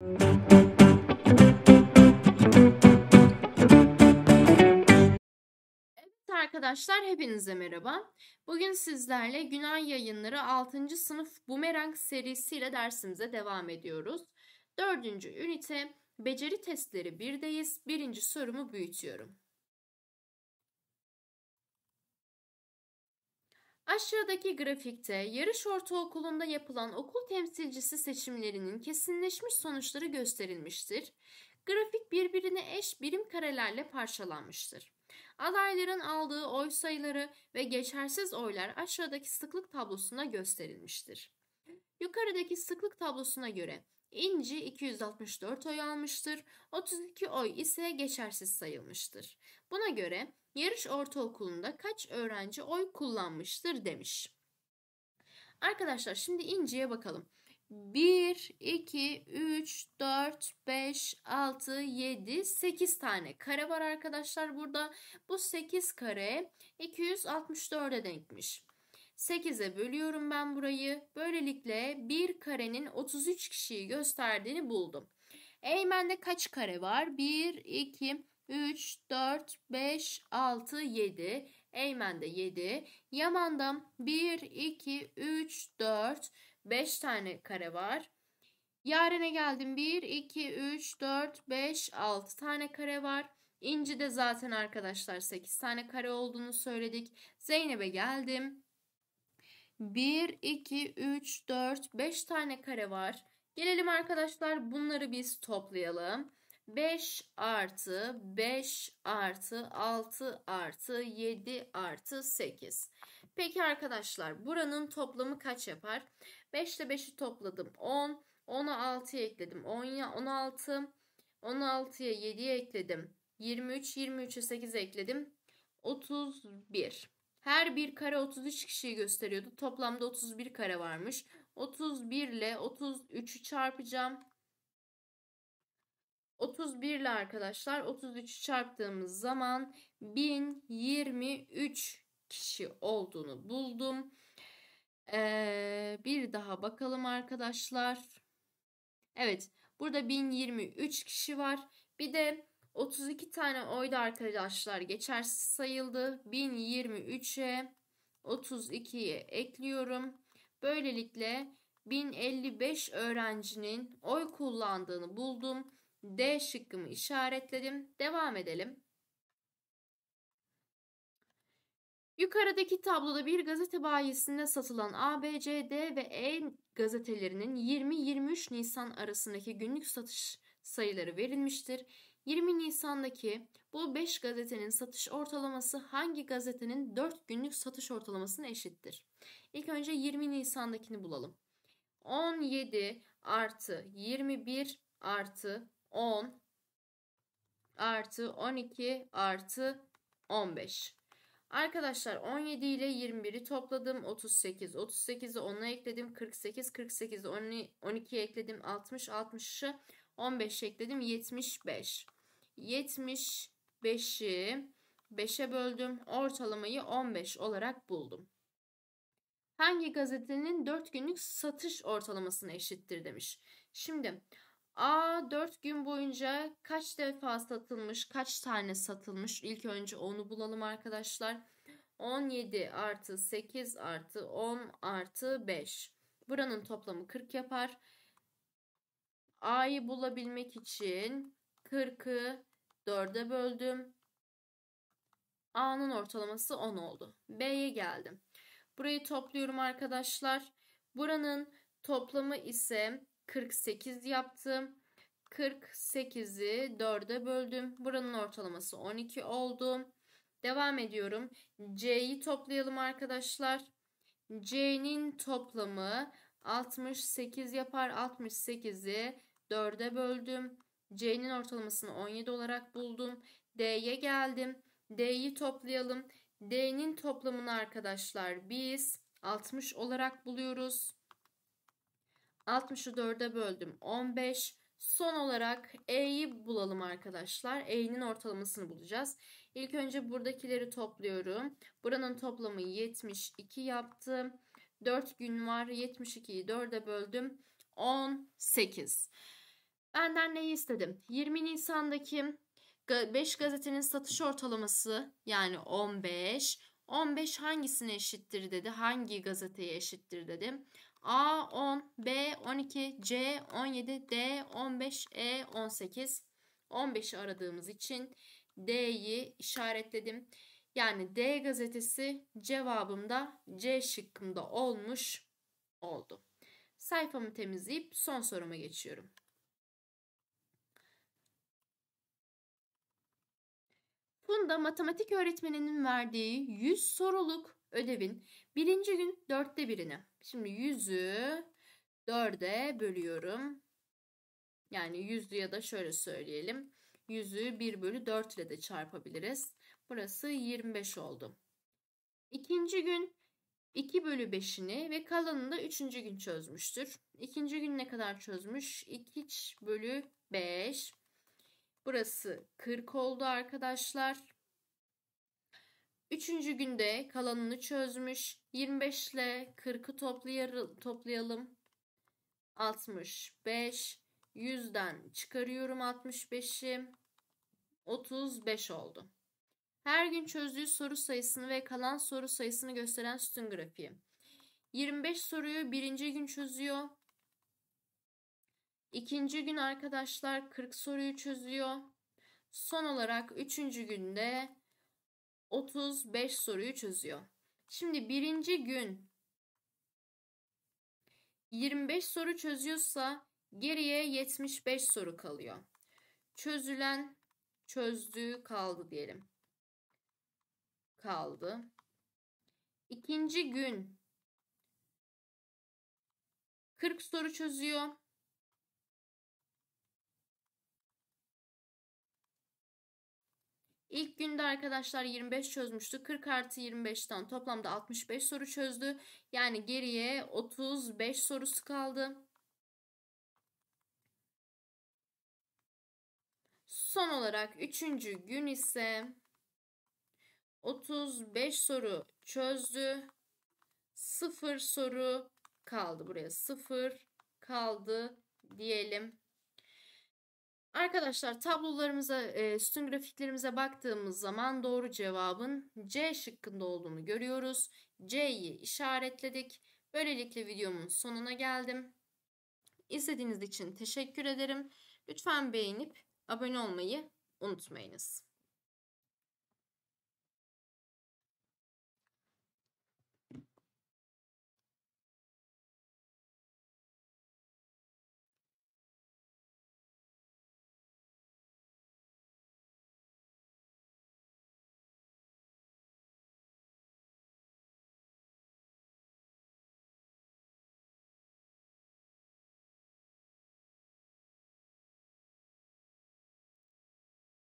Evet arkadaşlar hepinize merhaba. Bugün sizlerle Günay Yayınları 6. sınıf Bumerang serisiyle dersimize devam ediyoruz. 4. ünite beceri testleri 1'deyiz. Birinci sorumu büyütüyorum. Aşağıdaki grafikte yarış ortaokulunda yapılan okul temsilcisi seçimlerinin kesinleşmiş sonuçları gösterilmiştir. Grafik birbirine eş birim karelerle parçalanmıştır. Adayların aldığı oy sayıları ve geçersiz oylar aşağıdaki sıklık tablosuna gösterilmiştir. Yukarıdaki sıklık tablosuna göre İnci 264 oy almıştır. 32 oy ise geçersiz sayılmıştır. Buna göre yarış ortaokulunda kaç öğrenci oy kullanmıştır demiş. Arkadaşlar şimdi İnci'ye bakalım. 1, 2, 3, 4, 5, 6, 7, 8 tane kare var arkadaşlar burada. Bu 8 kare 264'e denkmiş. 8'e bölüyorum ben burayı. Böylelikle bir karenin 33 kişiyi gösterdiğini buldum. Eymen'de kaç kare var? 1, 2, 3, 4, 5, 6, 7. Eymen'de 7. Yaman'da 1, 2, 3, 4, 5 tane kare var. Yaren'e geldim. 1, 2, 3, 4, 5, 6 tane kare var. İnci'de zaten arkadaşlar 8 tane kare olduğunu söyledik. Zeynep'e geldim. 1, 2, 3, 4, 5 tane kare var. Gelelim arkadaşlar bunları biz toplayalım. 5 artı 5 artı 6 artı 7 artı 8. Peki arkadaşlar buranın toplamı kaç yapar? 5 ile 5'i topladım 10. 10'a 6'ya ekledim 10'ya 16. 16'ya 7'ye ekledim. 23, 23'e 8 ekledim. 31. Her bir kare 33 kişiyi gösteriyordu. Toplamda 31 kare varmış. 31 ile 33'ü çarpacağım. 31 ile arkadaşlar 33'ü çarptığımız zaman 1023 kişi olduğunu buldum. Ee, bir daha bakalım arkadaşlar. Evet burada 1023 kişi var. Bir de 32 tane oyda arkadaşlar geçersiz sayıldı. 1023'e 32'yi ekliyorum. Böylelikle 1055 öğrencinin oy kullandığını buldum. D şıkkımı işaretledim. Devam edelim. Yukarıdaki tabloda bir gazete bayisinde satılan A, B, C, D ve E gazetelerinin 20-23 Nisan arasındaki günlük satış sayıları verilmiştir. 20 Nisan'daki bu 5 gazetenin satış ortalaması hangi gazetenin 4 günlük satış ortalamasına eşittir? İlk önce 20 Nisan'dakini bulalım. 17 artı 21 artı 10 artı 12 artı 15. Arkadaşlar 17 ile 21'i topladım. 38, 38'i 10'a ekledim. 48, 48'i 12'ye ekledim. 60, 60'ı 15'e ekledim. 75. 75'i 5'e böldüm. Ortalamayı 15 olarak buldum. Hangi gazetenin 4 günlük satış ortalamasını eşittir demiş. Şimdi A 4 gün boyunca kaç defa satılmış, kaç tane satılmış? İlk önce onu bulalım arkadaşlar. 17 artı 8 artı 10 artı 5. Buranın toplamı 40 yapar. A'yı bulabilmek için 40'ı 4'e böldüm. A'nın ortalaması 10 oldu. B'ye geldim. Burayı topluyorum arkadaşlar. Buranın toplamı ise 48 yaptım. 48'i 4'e böldüm. Buranın ortalaması 12 oldu. Devam ediyorum. C'yi toplayalım arkadaşlar. C'nin toplamı 68 yapar. 68'i 4'e böldüm. C'nin ortalamasını 17 olarak buldum. D'ye geldim. D'yi toplayalım. D'nin toplamını arkadaşlar biz 60 olarak buluyoruz. 60'ı 4'e böldüm 15. Son olarak E'yi bulalım arkadaşlar. E'nin ortalamasını bulacağız. İlk önce buradakileri topluyorum. Buranın toplamı 72 yaptı. 4 gün var. 72'yi 4'e böldüm. 18. Benden ne istedim? 20 Nisan'daki 5 gazetenin satış ortalaması yani 15. 15 hangisine eşittir dedi. Hangi gazeteye eşittir dedim. A 10, B 12, C 17, D 15, E 18. 15'i aradığımız için D'yi işaretledim. Yani D gazetesi cevabımda C şıkkımda olmuş oldu. Sayfamı temizleyip son soruma geçiyorum. Sonunda matematik öğretmeninin verdiği 100 soruluk ödevin birinci gün dörtte birini. Şimdi 100'ü dörde bölüyorum. Yani yüzlü ya da şöyle söyleyelim. Yüzü 1 bölü 4 ile de çarpabiliriz. Burası 25 oldu. İkinci gün 2 bölü 5'ini ve kalanını da 3. gün çözmüştür. İkinci gün ne kadar çözmüş? 2 bölü 5. Burası 40 oldu arkadaşlar. Üçüncü günde kalanını çözmüş. 25 ile 40'ı toplayalım. 65. 100'den çıkarıyorum 65'i. 35 oldu. Her gün çözdüğü soru sayısını ve kalan soru sayısını gösteren sütun grafiği. 25 soruyu birinci gün çözüyor. İkinci gün arkadaşlar 40 soruyu çözüyor. Son olarak üçüncü günde 35 soruyu çözüyor. Şimdi birinci gün 25 soru çözüyorsa geriye 75 soru kalıyor. Çözülen çözdüğü kaldı diyelim. Kaldı. İkinci gün 40 soru çözüyor. İlk günde arkadaşlar 25 çözmüştü. 40 artı 25'ten toplamda 65 soru çözdü. Yani geriye 35 sorusu kaldı. Son olarak 3. gün ise 35 soru çözdü. 0 soru kaldı buraya. 0 kaldı diyelim. Arkadaşlar tablolarımıza, e, sütun grafiklerimize baktığımız zaman doğru cevabın C şıkkında olduğunu görüyoruz. C'yi işaretledik. Böylelikle videomun sonuna geldim. İzlediğiniz için teşekkür ederim. Lütfen beğenip abone olmayı unutmayınız.